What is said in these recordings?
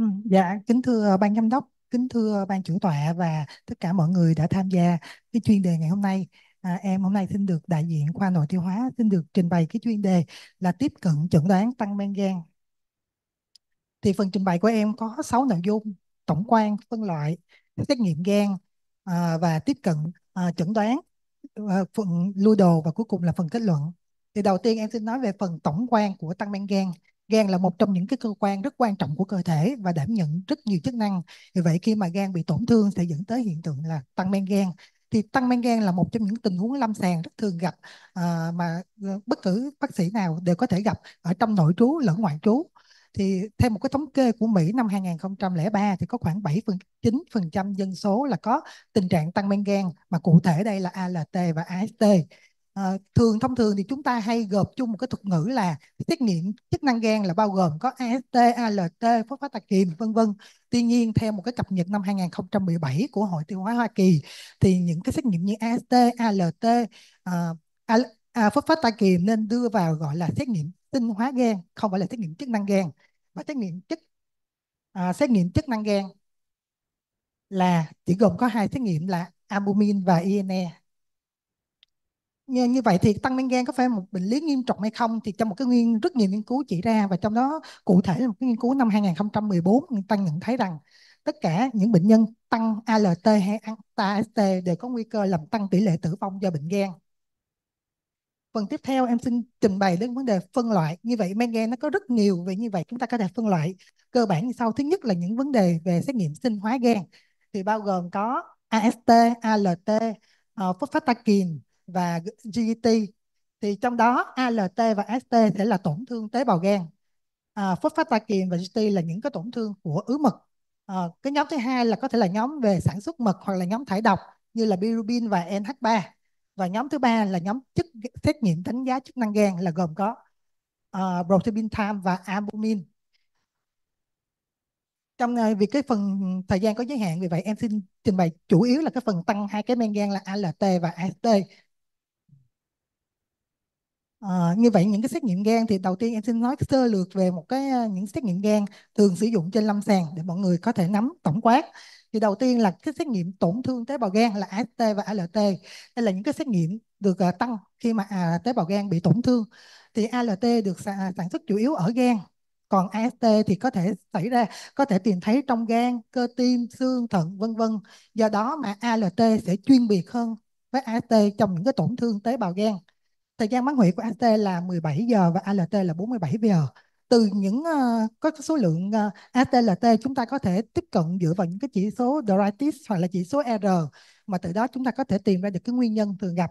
Ừ, dạ, kính thưa ban giám đốc, kính thưa ban chủ tọa và tất cả mọi người đã tham gia cái chuyên đề ngày hôm nay. À, em hôm nay xin được đại diện khoa nội tiêu hóa xin được trình bày cái chuyên đề là tiếp cận chẩn đoán tăng men gan. Thì phần trình bày của em có 6 nội dung tổng quan, phân loại, xét nghiệm gan à, và tiếp cận à, chẩn đoán, à, phần lưu đồ và cuối cùng là phần kết luận. Thì đầu tiên em xin nói về phần tổng quan của tăng men gan gan là một trong những cái cơ quan rất quan trọng của cơ thể và đảm nhận rất nhiều chức năng vì vậy khi mà gan bị tổn thương sẽ dẫn tới hiện tượng là tăng men gan thì tăng men gan là một trong những tình huống lâm sàng rất thường gặp à, mà ờ, bất cứ bác sĩ nào đều có thể gặp ở trong nội trú lẫn ngoại trú thì theo một cái thống kê của Mỹ năm 2003 thì có khoảng 7 phần 9% dân số là có tình trạng tăng men gan mà cụ thể đây là ALT và AST Ờ, thường thông thường thì chúng ta hay gộp chung một cái thuật ngữ là xét nghiệm chức năng gan là bao gồm có AST, ALT, phosphatidin vân vân. Tuy nhiên theo một cái cập nhật năm 2017 của Hội Tiêu hóa Hoa Kỳ thì những cái xét nghiệm như AST, ALT, ờ, à, à, phosphatidin nên đưa vào gọi là xét nghiệm tinh hóa gan, không phải là xét nghiệm chức năng gan. Và xét nghiệm chức à, xét nghiệm chức năng gan là chỉ gồm có hai xét nghiệm là albumin và INE như, như vậy thì tăng men gan có phải một bệnh lý nghiêm trọng hay không thì trong một cái nguyên rất nhiều nghiên cứu chỉ ra và trong đó cụ thể là một cái nghiên cứu năm 2014 người ta nhận thấy rằng tất cả những bệnh nhân tăng ALT hay AST đều có nguy cơ làm tăng tỷ lệ tử vong do bệnh gan. Phần tiếp theo em xin trình bày đến vấn đề phân loại. Như vậy men gan nó có rất nhiều vậy như vậy chúng ta có thể phân loại cơ bản như sau. Thứ nhất là những vấn đề về xét nghiệm sinh hóa gan thì bao gồm có AST, ALT, uh, ờ, phosphatidin, và GT e thì trong đó ALT và ST sẽ là tổn thương tế bào gan à, phosphatidin và GT e là những cái tổn thương của ứ mật à, cái nhóm thứ hai là có thể là nhóm về sản xuất mật hoặc là nhóm thải độc như là bilirubin và NH3 và nhóm thứ ba là nhóm chức xét nghiệm đánh giá chức năng gan là gồm có uh, à, time và albumin trong uh, vì cái phần thời gian có giới hạn vì vậy em xin trình bày chủ yếu là cái phần tăng hai cái men gan là ALT và AST À, như vậy những cái xét nghiệm gan thì đầu tiên em xin nói sơ lược về một cái ờ, những xét nghiệm gan thường sử dụng trên lâm sàng để mọi người có thể nắm tổng quát. Thì đầu tiên là cái xét nghiệm tổn thương tế bào gan là AST và ALT. Đây là những cái xét nghiệm được ờ, tăng khi mà à, tế bào gan bị tổn thương. Thì ALT được à, sản xuất chủ yếu ở gan. Còn AST thì có thể xảy ra, có thể tìm thấy trong gan, cơ tim, xương, thận, vân vân. Do đó mà ALT sẽ chuyên biệt hơn với AST trong những cái tổn thương tế bào gan Thời gian bán hủy của AT là 17 giờ và ALT là 47 giờ. Từ những uh, có số lượng uh, ờ, ATLT chúng ta có thể tiếp cận dựa vào những cái chỉ số Doritis hoặc là chỉ số R mà từ đó chúng ta có thể tìm ra được cái nguyên nhân thường gặp.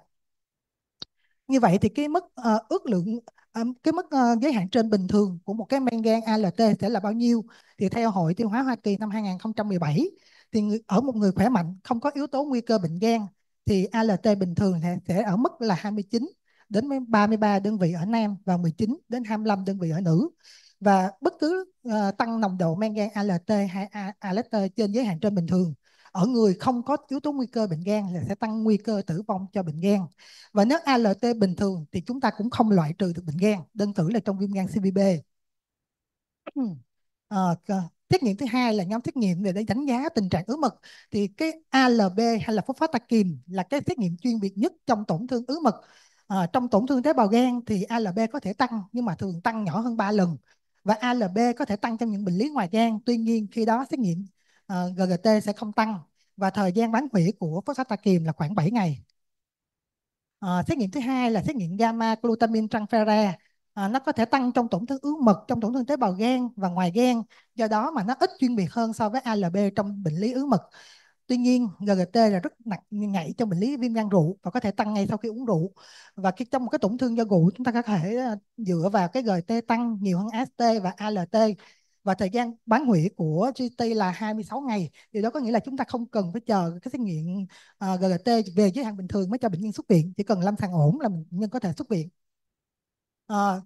Như vậy thì cái mức uh, ước lượng cái mức giới hạn trên bình thường của một cái men gan ALT sẽ là bao nhiêu thì theo Hội Tiêu hóa Hoa Kỳ năm 2017 thì ở một người khỏe mạnh không có yếu tố nguy cơ bệnh gan thì ALT bình thường sẽ ở mức là 29 đến 33 đơn vị ở nam và 19 đến 25 đơn vị ở nữ và bất cứ uh, tăng nồng độ men gan ALT hay ALT trên giới hạn trên bình thường ở người không có yếu tố nguy cơ bệnh gan là sẽ tăng nguy cơ tử vong cho bệnh gan và nếu ALT bình thường thì chúng ta cũng không loại trừ được bệnh gan đơn cử là trong viêm gan CVB à, Xét nghiệm thứ hai là nhóm xét nghiệm để đánh giá tình trạng ứ mật thì cái ALB hay là phát là cái xét nghiệm chuyên biệt nhất trong tổn thương ứ mật à, trong tổn thương tế bào gan thì ALB có thể tăng nhưng mà thường tăng nhỏ hơn 3 lần và ALB có thể tăng trong những bệnh lý ngoài gan tuy nhiên khi đó xét nghiệm à, ờ, GGT sẽ không tăng và thời gian bán hủy của phosphatidin là khoảng 7 ngày à, xét nghiệm thứ hai là xét nghiệm gamma glutamine transferase à, nó có thể tăng trong tổn thương ướt mật trong tổn thương tế bào gan và ngoài gan do đó mà nó ít chuyên biệt hơn so với ALB trong bệnh lý ứ mật Tuy nhiên GGT là rất nặng nhạy trong bệnh lý viêm gan rượu và có thể tăng ngay sau khi uống rượu. Và khi trong một cái tổn thương do rượu chúng ta có thể à, dựa vào cái GGT tăng nhiều hơn AST và ALT và thời gian bán hủy của GT là 26 ngày. Điều đó có nghĩa là chúng ta không cần phải chờ cái xét nghiệm à, GGT về giới hạn bình thường mới cho bệnh nhân xuất viện, chỉ cần lâm sàng ổn là bệnh nhân có thể xuất viện. Uh,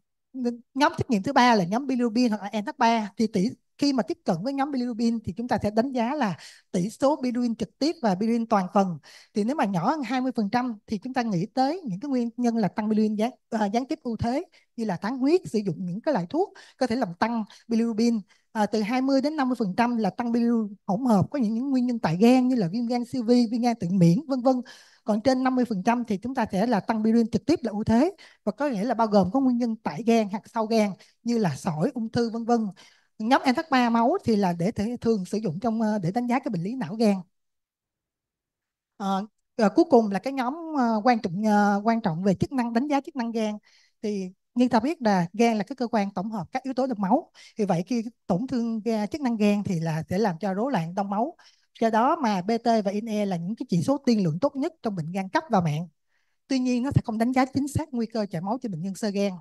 nhóm xét nghiệm thứ ba là nhóm bilirubin hoặc là NH3 thì tỷ khi mà tiếp cận với nhóm bilirubin thì chúng ta sẽ đánh giá là tỷ số bilirubin trực tiếp và bilirubin toàn phần thì nếu mà nhỏ hơn 20% thì chúng ta nghĩ tới những cái nguyên nhân là tăng bilirubin gián, uh, gián tiếp ưu thế như là tán huyết sử dụng những cái loại thuốc có thể làm tăng bilirubin à, từ 20 đến 50% là tăng bilirubin hỗn hợp có những, những nguyên nhân tại gan như là viêm gan siêu vi, viêm gan tự miễn vân vân. Còn trên 50% thì chúng ta sẽ là tăng bilirubin trực tiếp là ưu thế và có nghĩa là bao gồm có nguyên nhân tại gan hoặc sau gan như là sỏi, ung thư vân vân nhóm attack 3 máu thì là để thường sử dụng trong ờ, để đánh giá cái bệnh lý não gan à, ờ, và cuối cùng là cái nhóm ờ, quan trọng quan trọng về chức năng đánh giá chức năng gan thì như ta biết là gan là cái cơ quan tổng hợp các yếu tố trong máu vì vậy khi tổn thương gan, chức năng gan thì là sẽ làm cho rối loạn đông máu do đó mà BT và INE là những cái chỉ số tiên lượng tốt nhất trong bệnh gan cấp và mạng tuy nhiên nó sẽ không đánh giá chính xác nguy cơ chảy máu cho bệnh nhân sơ gan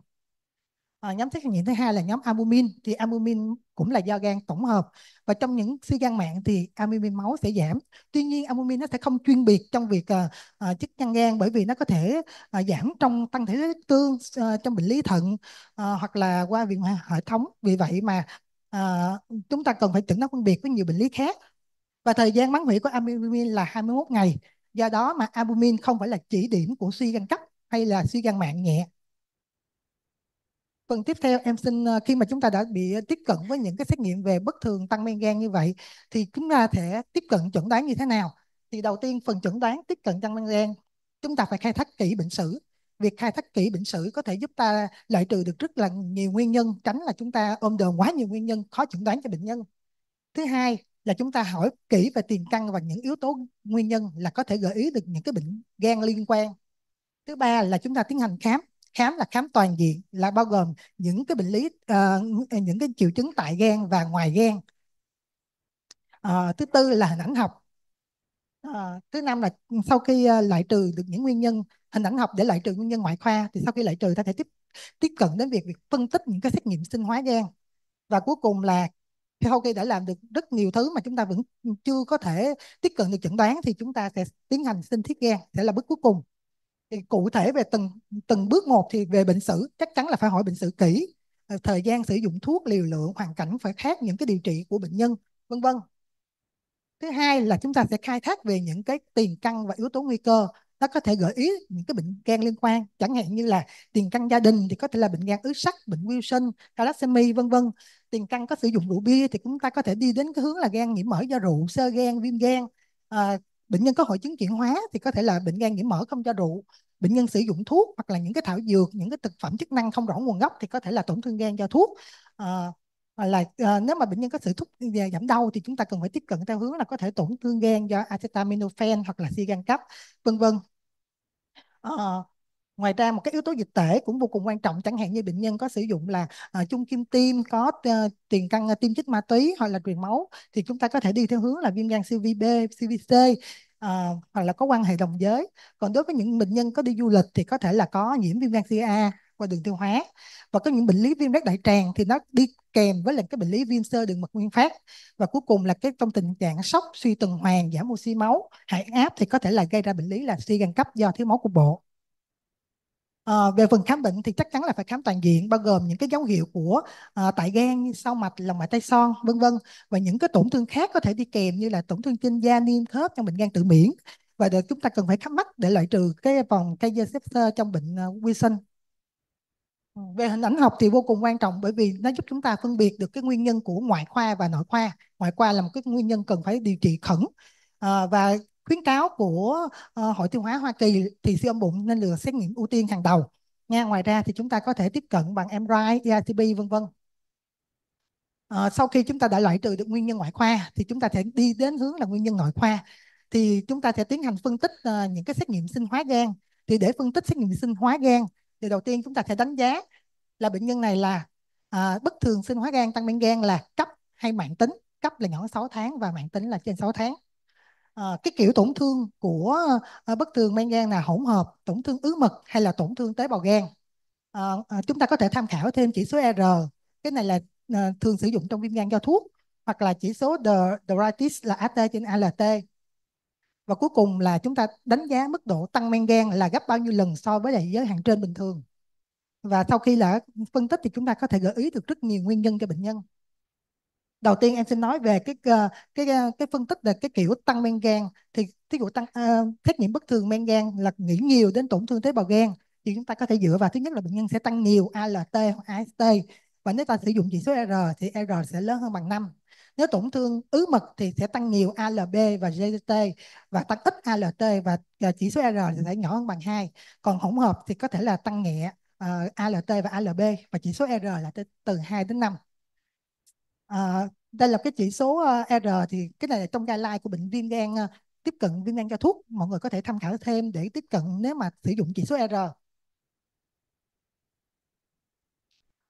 À, nhóm xét nghiệm thứ hai là nhóm albumin thì albumin cũng là do gan tổng hợp và trong những suy gan mạng thì albumin máu sẽ giảm tuy nhiên albumin nó sẽ không chuyên biệt trong việc à, à, chức năng gan bởi vì nó có thể à, giảm trong tăng thể huyết tương à, trong bệnh lý thận à, hoặc là qua viện hệ thống vì vậy mà à, chúng ta cần phải chẩn đoán phân biệt với nhiều bệnh lý khác và thời gian bán hủy của albumin là 21 ngày do đó mà albumin không phải là chỉ điểm của suy gan cấp hay là suy gan mạng nhẹ Phần tiếp theo em xin ờ, khi mà chúng ta đã bị ờ, tiếp cận với những cái xét nghiệm về bất thường tăng men gan như vậy thì chúng ta thể tiếp cận chẩn đoán như thế nào? Thì đầu tiên phần chẩn đoán tiếp cận tăng men gan chúng ta phải khai thác kỹ bệnh sử. Việc khai thác kỹ bệnh sử có thể giúp ta loại trừ được rất là nhiều nguyên nhân tránh là chúng ta ôm đồm quá nhiều nguyên nhân khó chẩn đoán cho bệnh nhân. Thứ hai là chúng ta hỏi kỹ về tiền căn và những yếu tố nguyên nhân là có thể gợi ý được những cái bệnh gan liên quan. Thứ ba là chúng ta tiến hành khám khám là khám toàn diện là bao gồm những cái bệnh lý uh, những cái triệu chứng tại gan và ngoài gan uh, thứ tư là hình ảnh học uh, thứ năm là sau khi uh, loại trừ được những nguyên nhân hình ảnh học để loại trừ nguyên nhân ngoại khoa thì sau khi loại trừ ta thể tiếp tiếp cận đến việc, việc phân tích những cái xét nghiệm sinh hóa gan và cuối cùng là sau khi đã làm được rất nhiều thứ mà chúng ta vẫn chưa có thể tiếp cận được chẩn đoán thì chúng ta sẽ tiến hành sinh thiết gan sẽ là bước cuối cùng thì cụ thể về từng từng bước một thì về bệnh sử chắc chắn là phải hỏi bệnh sử kỹ ờ, thời gian sử dụng thuốc liều lượng hoàn cảnh phải khác những cái điều trị của bệnh nhân vân vân thứ hai là chúng ta sẽ khai thác về những cái tiền căn và yếu tố nguy cơ nó có thể gợi ý những cái bệnh gan liên quan chẳng hạn như là tiền căn gia đình thì có thể là bệnh gan ứ sắt bệnh Wilson thalassemia vân vân tiền căn có sử dụng rượu bia thì chúng ta có thể đi đến cái hướng là gan nhiễm mỡ do rượu sơ gan viêm gan à, bệnh nhân có hội chứng chuyển hóa thì có thể là bệnh gan nhiễm mỡ không cho rượu bệnh nhân sử dụng thuốc hoặc là những cái thảo dược những cái thực phẩm chức năng không rõ nguồn gốc thì có thể là tổn thương gan do thuốc à, là à, nếu mà bệnh nhân có sự thuốc ờ, giảm đau thì chúng ta cần phải tiếp cận theo hướng là có thể tổn thương gan do acetaminophen hoặc là suy gan cấp vân vân à, ngoài ra một cái yếu tố dịch tễ cũng vô cùng quan trọng chẳng hạn như bệnh nhân có sử dụng là uh, chung kim tim có uh, tiền căn uh, tiêm chích ma túy hoặc là truyền máu thì chúng ta có thể đi theo hướng là viêm gan siêu vi B, siêu vi C uh, hoặc là có quan hệ đồng giới còn đối với những bệnh nhân có đi du lịch thì có thể là có nhiễm viêm gan siêu A qua đường tiêu hóa và có những bệnh lý viêm rác đại tràng thì nó đi kèm với là cái bệnh lý viêm sơ đường mật nguyên phát và cuối cùng là cái trong tình trạng sốc suy tuần hoàn giảm oxy máu hạ áp thì có thể là gây ra bệnh lý là suy gan cấp do thiếu máu cục bộ À, về phần khám bệnh thì chắc chắn là phải khám toàn diện bao gồm những cái dấu hiệu của à, tại gan sau mạch, lòng mạch tay son, vân vân và những cái tổn thương khác có thể đi kèm như là tổn thương trên da, niêm khớp trong bệnh gan tự miễn và được chúng ta cần phải khám mắt để loại trừ cái vòng Kayeser trong bệnh Wilson. Ờ, về hình ảnh học thì vô cùng quan trọng bởi vì nó giúp chúng ta phân biệt được cái nguyên nhân của ngoại khoa và nội khoa. Ngoại khoa là một cái nguyên nhân cần phải điều trị khẩn à, và khuyến cáo của uh, Hội tiêu hóa Hoa Kỳ thì siêu âm bụng nên lựa xét nghiệm ưu tiên hàng đầu. Nha, ngoài ra thì chúng ta có thể tiếp cận bằng MRI, e ERCP vân vân. À, sau khi chúng ta đã loại trừ được nguyên nhân ngoại khoa thì chúng ta sẽ đi đến hướng là nguyên nhân nội khoa. Thì chúng ta sẽ tiến hành phân tích uh, những cái xét nghiệm sinh hóa gan. Thì để phân tích xét nghiệm sinh hóa gan thì đầu tiên chúng ta sẽ đánh giá là bệnh nhân này là uh, bất thường sinh hóa gan tăng men gan là cấp hay mạng tính. Cấp là nhỏ 6 tháng và mạng tính là trên 6 tháng à, cái kiểu tổn thương của à, ờ, bất thường men gan là hỗn hợp tổn thương ứ mật hay là tổn thương tế bào gan à, à, chúng ta có thể tham khảo thêm chỉ số R cái này là à, thường sử dụng trong viêm gan do thuốc hoặc là chỉ số the Doritis là AT trên ALT và cuối cùng là chúng ta đánh giá mức độ tăng men gan là gấp bao nhiêu lần so với lại giới hạn trên bình thường và sau khi là phân tích thì chúng ta có thể gợi ý được rất nhiều nguyên nhân cho bệnh nhân đầu tiên em xin nói về cái ờ, cái ờ, cái phân tích là cái kiểu tăng men gan thì thí dụ tăng uh, ờ, xét nghiệm bất thường men gan là nghĩ nhiều đến tổn thương tế bào gan thì chúng ta có thể dựa vào thứ nhất là bệnh nhân sẽ tăng nhiều ALT hoặc AST và nếu ta sử dụng chỉ số R thì R sẽ lớn hơn bằng 5 nếu tổn thương ứ mật thì sẽ tăng nhiều ALB và GDT và tăng ít ALT và chỉ số R thì sẽ nhỏ hơn bằng 2 còn hỗn hợp thì có thể là tăng nhẹ uh, ALT và ALB và chỉ số R là từ 2 đến 5 à, đây là cái chỉ số ờ, R thì cái này là trong guideline của bệnh viêm gan ờ, tiếp cận viêm gan cho thuốc mọi người có thể tham khảo thêm để tiếp cận nếu mà sử dụng chỉ số R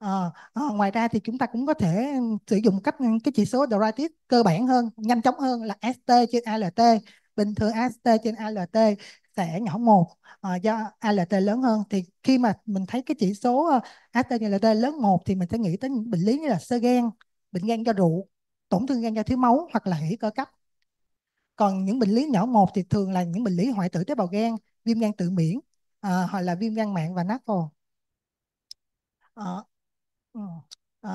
À, à, ngoài ra thì chúng ta cũng có thể sử dụng cách cái chỉ số Doritis cơ bản hơn, nhanh chóng hơn là ST trên ALT. Bình thường ST trên ALT sẽ nhỏ một à, do ALT lớn hơn. Thì khi mà mình thấy cái chỉ số ST trên ALT lớn một thì mình sẽ nghĩ tới những bệnh lý như là sơ gan, bệnh gan do rượu tổn thương gan do thiếu máu hoặc là hủy cơ cấp còn những bệnh lý nhỏ một thì thường là những bệnh lý hoại tử tế bào gan viêm gan tự miễn à, hoặc là viêm gan mạng và NAFL à, ừ, à,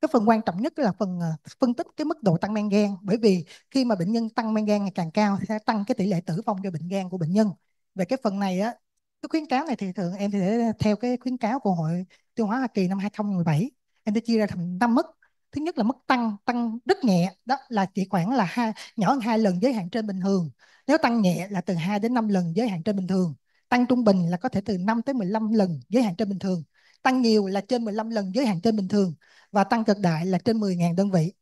cái phần quan trọng nhất là phần à, phân tích cái mức độ tăng men gan bởi vì khi mà bệnh nhân tăng men gan ngày càng cao thì sẽ tăng cái tỷ lệ tử vong cho bệnh gan của bệnh nhân về cái phần này á cái khuyến cáo này thì thường em thì theo cái khuyến cáo của hội tiêu hóa Hoa Kỳ năm 2017 em đã chia ra thành năm mức thứ nhất là mức tăng tăng rất nhẹ đó là chỉ khoảng là hai nhỏ hơn hai lần giới hạn trên bình thường nếu tăng nhẹ là từ 2 đến 5 lần giới hạn trên bình thường tăng trung bình là có thể từ 5 tới 15 lần giới hạn trên bình thường tăng nhiều là trên 15 lần giới hạn trên bình thường và tăng cực đại là trên 10.000 đơn vị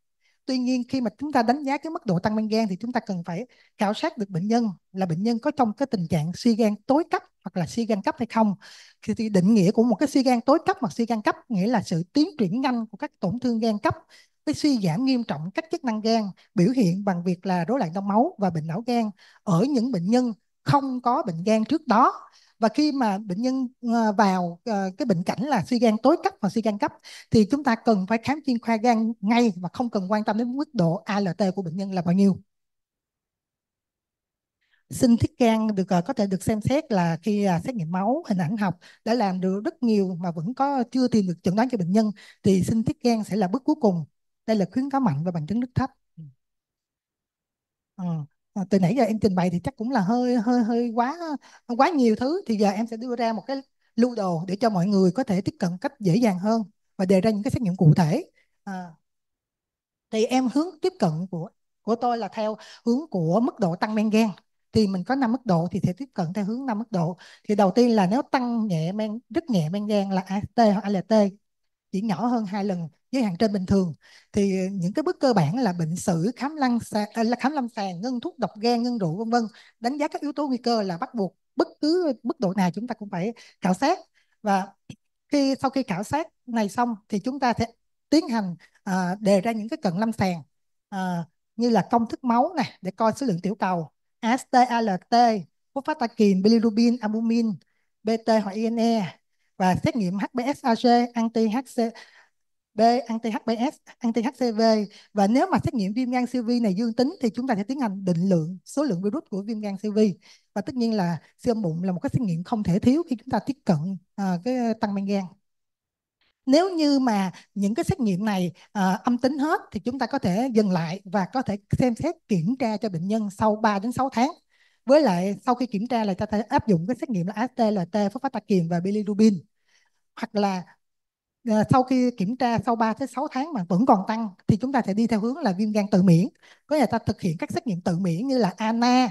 Tuy nhiên khi mà chúng ta đánh giá cái mức độ tăng men gan thì chúng ta cần phải khảo sát được bệnh nhân là bệnh nhân có trong cái tình trạng suy gan tối cấp hoặc là suy gan cấp hay không thì định nghĩa của một cái suy gan tối cấp hoặc suy gan cấp nghĩa là sự tiến triển nhanh của các tổn thương gan cấp với suy giảm nghiêm trọng các chức năng gan biểu hiện bằng việc là rối loạn đông máu và bệnh não gan ở những bệnh nhân không có bệnh gan trước đó và khi mà bệnh nhân ờ, vào ờ, cái bệnh cảnh là suy gan tối cấp và suy gan cấp thì chúng ta cần phải khám chuyên khoa gan ngay và không cần quan tâm đến mức độ ALT của bệnh nhân là bao nhiêu sinh thiết gan được à, có thể được xem xét là khi à, xét nghiệm máu hình ảnh học đã làm được rất nhiều mà vẫn có chưa tìm được chẩn đoán cho bệnh nhân thì sinh thiết gan sẽ là bước cuối cùng đây là khuyến cáo mạnh và bằng chứng rất thấp ờ, à, từ nãy giờ em trình bày thì chắc cũng là hơi hơi hơi quá quá nhiều thứ thì giờ em sẽ đưa ra một cái lưu đồ để cho mọi người có thể tiếp cận cách dễ dàng hơn và đề ra những cái xét nghiệm cụ thể à, thì em hướng tiếp cận của của tôi là theo hướng của mức độ tăng men gan thì mình có năm mức độ thì sẽ tiếp cận theo hướng năm mức độ thì đầu tiên là nếu tăng nhẹ men rất nhẹ men gan là AST hoặc ALT chỉ nhỏ hơn hai lần giới hạn trên bình thường thì những cái bước cơ bản là bệnh sử khám lâm sàng à, là khám lâm sàng ngưng thuốc độc gan ngưng rượu vân vân đánh giá các yếu tố nguy cơ là bắt buộc bất cứ mức độ nào chúng ta cũng phải khảo sát và khi sau khi khảo sát này xong thì chúng ta sẽ tiến hành à, đề ra những cái cận lâm sàng à, như là công thức máu này để coi số lượng tiểu cầu STALT, phốt phát takin, bilirubin, albumin, BT hoặc INE và xét nghiệm HBsAg, anti-HC, B, anti-HBS, anti-HCV và nếu mà xét nghiệm viêm gan siêu vi này dương tính thì chúng ta sẽ tiến hành định lượng số lượng virus của viêm gan siêu vi và tất nhiên là siêu âm bụng là một cái xét nghiệm không thể thiếu khi chúng ta tiếp cận uh, cái tăng men gan nếu như mà những cái xét nghiệm này à, âm tính hết thì chúng ta có thể dừng lại và có thể xem xét kiểm tra cho bệnh nhân sau 3 đến 6 tháng với lại sau khi kiểm tra là ta thể áp dụng cái xét nghiệm là AST, LT, phosphatakin và bilirubin hoặc là ờ, sau khi kiểm tra sau 3 tới 6 tháng mà vẫn còn tăng thì chúng ta sẽ đi theo hướng là viêm gan tự miễn. Có thể ta thực hiện các xét nghiệm tự miễn như là ANA,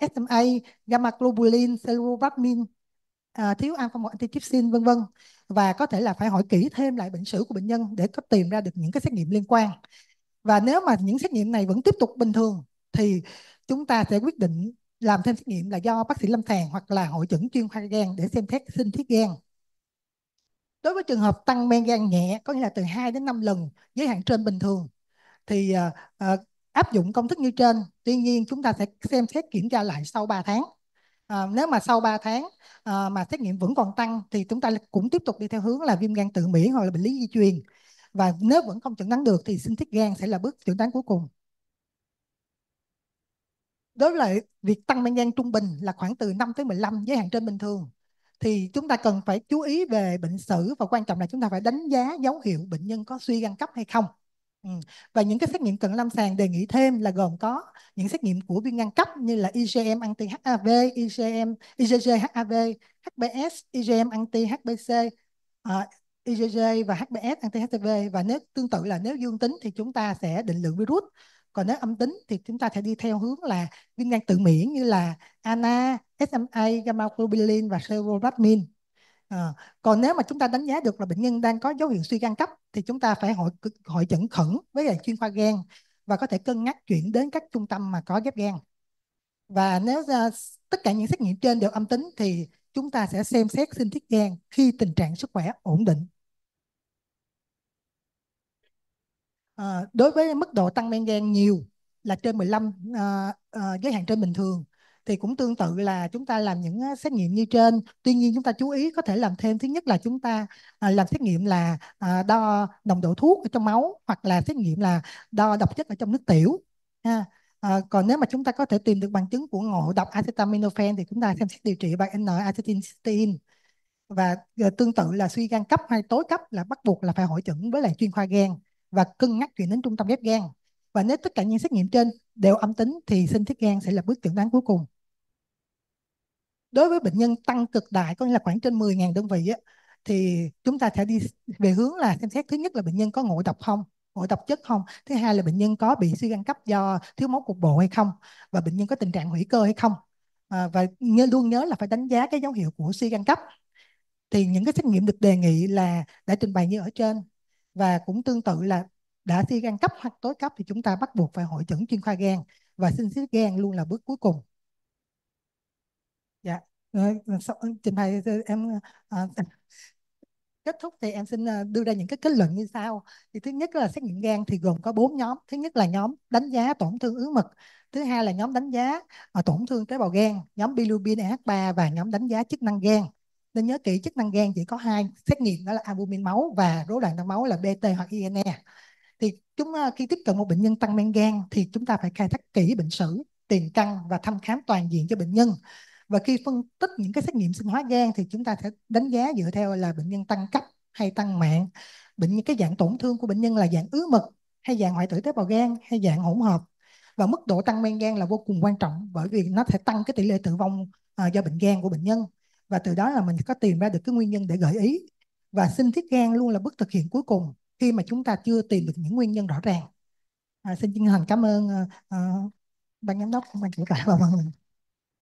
SMA, ờ, gamma globulin, ceruloplasmin à, thiếu alpha một antitrypsin vân vân và có thể là phải hỏi kỹ thêm lại bệnh sử của bệnh nhân để có tìm ra được những cái xét nghiệm liên quan và nếu mà những xét nghiệm này vẫn tiếp tục bình thường thì chúng ta sẽ quyết định làm thêm xét nghiệm là do bác sĩ lâm sàng hoặc là hội chẩn chuyên khoa gan để xem xét sinh thiết gan. Đối với trường hợp tăng men gan nhẹ, có nghĩa là từ 2 đến 5 lần giới hạn trên bình thường, thì uh, áp dụng công thức như trên. Tuy nhiên chúng ta sẽ xem xét kiểm tra lại sau 3 tháng à, nếu mà sau 3 tháng à, mà xét nghiệm vẫn còn tăng thì chúng ta cũng tiếp tục đi theo hướng là viêm gan tự miễn hoặc là bệnh lý di truyền và nếu vẫn không chẩn đoán được thì sinh thiết gan sẽ là bước chẩn đoán cuối cùng đối với việc tăng men gan trung bình là khoảng từ 5 tới 15 giới hạn trên bình thường thì chúng ta cần phải chú ý về bệnh sử và quan trọng là chúng ta phải đánh giá dấu hiệu bệnh nhân có suy gan cấp hay không Ừ. Và những cái xét nghiệm cận lâm sàng đề nghị thêm là gồm có những xét nghiệm của viêm gan cấp như là IgM anti-HAV, IgM, IgG-HAV, HBS, IgM anti-HBC, uh, ờ, IgG và HBS anti-HCV. Và nếu tương tự là nếu dương tính thì chúng ta sẽ định lượng virus. Còn nếu âm tính thì chúng ta sẽ đi theo hướng là viêm gan tự miễn như là ANA, SMA, gamma globulin và serobrabmin. À, còn nếu mà chúng ta đánh giá được là bệnh nhân đang có dấu hiệu suy gan cấp thì chúng ta phải hội hội chẩn khẩn với lại chuyên khoa gan và có thể cân nhắc chuyển đến các trung tâm mà có ghép gan. Và nếu uh, tất cả những xét nghiệm trên đều âm tính thì chúng ta sẽ xem xét sinh thiết gan khi tình trạng sức khỏe ổn định. À, đối với mức độ tăng men gan nhiều là trên 15 à, à, giới hạn trên bình thường thì cũng tương tự là chúng ta làm những xét nghiệm như trên tuy nhiên chúng ta chú ý có thể làm thêm thứ nhất là chúng ta à, làm xét nghiệm là à, đo nồng độ thuốc ở trong máu hoặc là xét nghiệm là đo độc chất ở trong nước tiểu ha À, còn nếu mà chúng ta có thể tìm được bằng chứng của ngộ độc acetaminophen thì chúng ta xem xét điều trị bằng n acetylcysteine và ờ, tương tự là suy gan cấp hay tối cấp là bắt buộc là phải hội chẩn với lại chuyên khoa gan và cân nhắc chuyển đến trung tâm ghép gan và nếu tất cả những xét nghiệm trên đều âm tính thì sinh thiết gan sẽ là bước chẩn đoán cuối cùng đối với bệnh nhân tăng cực đại có nghĩa là khoảng trên 10.000 đơn vị á, thì chúng ta sẽ đi về hướng là xem xét thứ nhất là bệnh nhân có ngộ độc không ngộ độc chất không thứ hai là bệnh nhân có bị suy gan cấp do thiếu máu cục bộ hay không và bệnh nhân có tình trạng hủy cơ hay không à, và nhớ, luôn nhớ là phải đánh giá cái dấu hiệu của suy gan cấp thì những cái xét nghiệm được đề nghị là đã trình bày như ở trên và cũng tương tự là đã suy gan cấp hoặc tối cấp thì chúng ta bắt buộc phải hội chẩn chuyên khoa gan và sinh thiết gan luôn là bước cuối cùng sau ừ, trình bày em à, kết thúc thì em xin à, đưa ra những cái kết luận như sau thì thứ nhất là xét nghiệm gan thì gồm có bốn nhóm thứ nhất là nhóm đánh giá tổn thương ứ mật thứ hai là nhóm đánh giá à, tổn thương tế bào gan nhóm bilirubin EH3 và nhóm đánh giá chức năng gan nên nhớ kỹ chức năng gan chỉ có hai xét nghiệm đó là albumin máu và rối loạn đông máu là BT hoặc INE thì chúng à, khi tiếp cận một bệnh nhân tăng men gan thì chúng ta phải khai thác kỹ bệnh sử tiền căn và thăm khám toàn diện cho bệnh nhân và khi phân tích những cái xét nghiệm sinh hóa gan thì chúng ta sẽ đánh giá dựa theo là bệnh nhân tăng cấp hay tăng mạng bệnh nhân cái dạng tổn thương của bệnh nhân là dạng ứ mật hay dạng hoại tử tế bào gan hay dạng hỗn hợp và mức độ tăng men gan là vô cùng quan trọng bởi vì nó sẽ tăng cái tỷ lệ tử vong à, do bệnh gan của bệnh nhân và từ đó là mình có tìm ra được cái nguyên nhân để gợi ý và sinh thiết gan luôn là bước thực hiện cuối cùng khi mà chúng ta chưa tìm được những nguyên nhân rõ ràng à, xin chân thành cảm ơn à, à ban giám đốc ban chủ tịch và mọi người